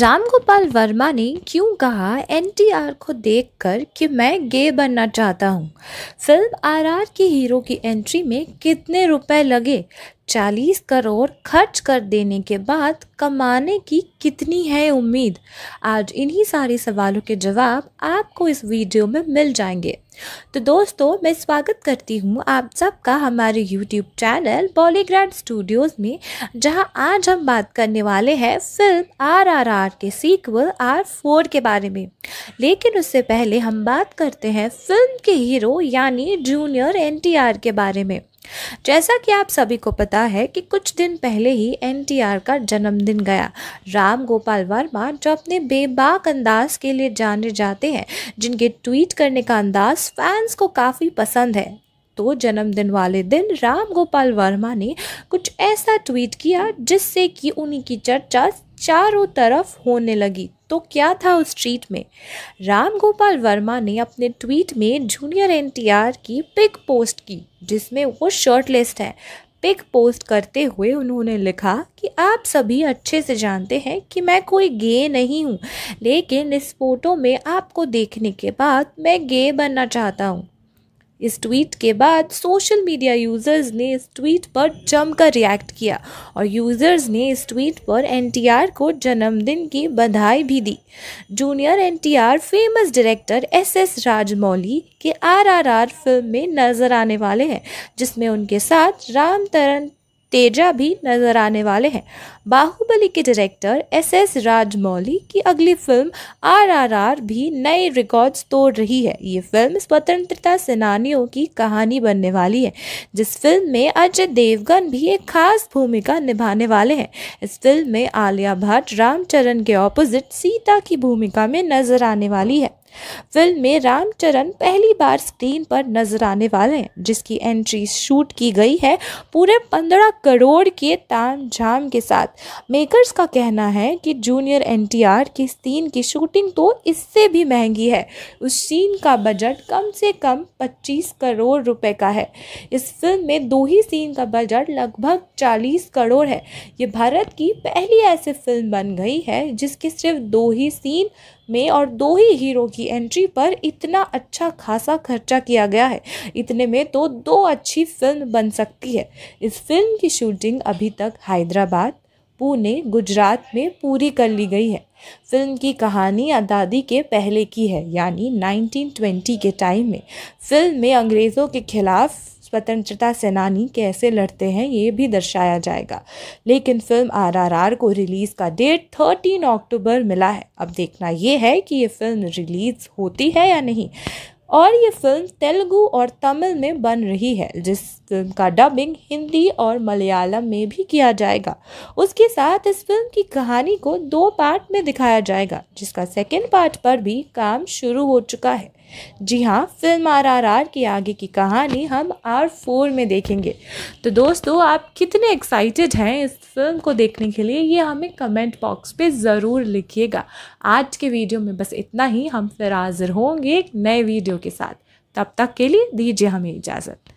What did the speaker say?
रामगोपाल वर्मा ने क्यों कहा एनटीआर को देखकर कि मैं गे बनना चाहता हूं फिल्म आरआर के हीरो की एंट्री में कितने रुपए लगे चालीस करोड़ खर्च कर देने के बाद कमाने की कितनी है उम्मीद आज इन्हीं सारे सवालों के जवाब आपको इस वीडियो में मिल जाएंगे तो दोस्तों मैं स्वागत करती हूँ आप सबका हमारे YouTube चैनल बॉलीग्रैंड स्टूडियोज़ में जहाँ आज हम बात करने वाले हैं फिल्म आरआरआर के सीक्वल आर फोर के बारे में लेकिन उससे पहले हम बात करते हैं फिल्म के हीरो यानी जूनियर एन के बारे में जैसा कि आप सभी को पता है कि कुछ दिन पहले ही एन का जन्मदिन गया राम गोपाल वर्मा जो अपने बेबाक अंदाज के लिए जाने जाते हैं जिनके ट्वीट करने का अंदाज फैंस को काफ़ी पसंद है तो जन्मदिन वाले दिन राम गोपाल वर्मा ने कुछ ऐसा ट्वीट किया जिससे कि उन्हीं की चर्चा चारों तरफ होने लगी तो क्या था उस ट्वीट में राम गोपाल वर्मा ने अपने ट्वीट में जूनियर एन की पिक पोस्ट की जिसमें वो लिस्ट है पिक पोस्ट करते हुए उन्होंने लिखा कि आप सभी अच्छे से जानते हैं कि मैं कोई गे नहीं हूँ लेकिन इस फोटो में आपको देखने के बाद मैं गे बनना चाहता हूँ इस ट्वीट के बाद सोशल मीडिया यूज़र्स ने इस ट्वीट पर जमकर रिएक्ट किया और यूज़र्स ने इस ट्वीट पर एनटीआर को जन्मदिन की बधाई भी दी junior NTR famous director SS Rajamouli के आरआरआर फिल्म में नज़र आने वाले हैं जिसमें उनके साथ राम तरन तेजा भी नजर आने वाले हैं बाहुबली के डायरेक्टर एस एस राजमौली की अगली फिल्म आरआरआर भी नए रिकॉर्ड्स तोड़ रही है ये फिल्म स्वतंत्रता सेनानियों की कहानी बनने वाली है जिस फिल्म में अजय देवगन भी एक खास भूमिका निभाने वाले हैं इस फिल्म में आलिया भट्ट रामचरण के ऑपोजिट सीता की भूमिका में नजर आने वाली है फिल्म में रामचरण पहली बार स्क्रीन पर नजर आने वाले हैं जिसकी एंट्री शूट की गई है पूरे पंद्रह करोड़ के ताम झाम के साथ मेकर्स का कहना है कि जूनियर एन की सीन की शूटिंग तो इससे भी महंगी है उस सीन का बजट कम से कम पच्चीस करोड़ रुपए का है इस फिल्म में दो ही सीन का बजट लगभग चालीस करोड़ है ये भारत की पहली ऐसी फिल्म बन गई है जिसके सिर्फ दो ही सीन में और दो ही हीरो की की एंट्री पर इतना अच्छा खासा खर्चा किया गया है इतने में तो दो अच्छी फिल्म बन सकती है इस फिल्म की शूटिंग अभी तक हैदराबाद पुणे गुजरात में पूरी कर ली गई है फिल्म की कहानी आज़ादी के पहले की है यानी 1920 के टाइम में फिल्म में अंग्रेज़ों के खिलाफ़ स्वतंत्रता सेनानी कैसे लड़ते हैं ये भी दर्शाया जाएगा लेकिन फिल्म आरआरआर को रिलीज़ का डेट थर्टीन अक्टूबर मिला है अब देखना ये है कि ये फिल्म रिलीज़ होती है या नहीं और ये फिल्म तेलुगु और तमिल में बन रही है जिस फिल्म का डबिंग हिंदी और मलयालम में भी किया जाएगा उसके साथ इस फिल्म की कहानी को दो पार्ट में दिखाया जाएगा जिसका सेकेंड पार्ट पर भी काम शुरू हो चुका है जी हाँ फिल्म आर आर आर की आगे की कहानी हम आर फोर में देखेंगे तो दोस्तों आप कितने एक्साइटेड हैं इस फिल्म को देखने के लिए ये हमें कमेंट बॉक्स पे ज़रूर लिखिएगा आज के वीडियो में बस इतना ही हम फिर हाजिर होंगे एक नए वीडियो के साथ तब तक के लिए दीजिए हमें इजाज़त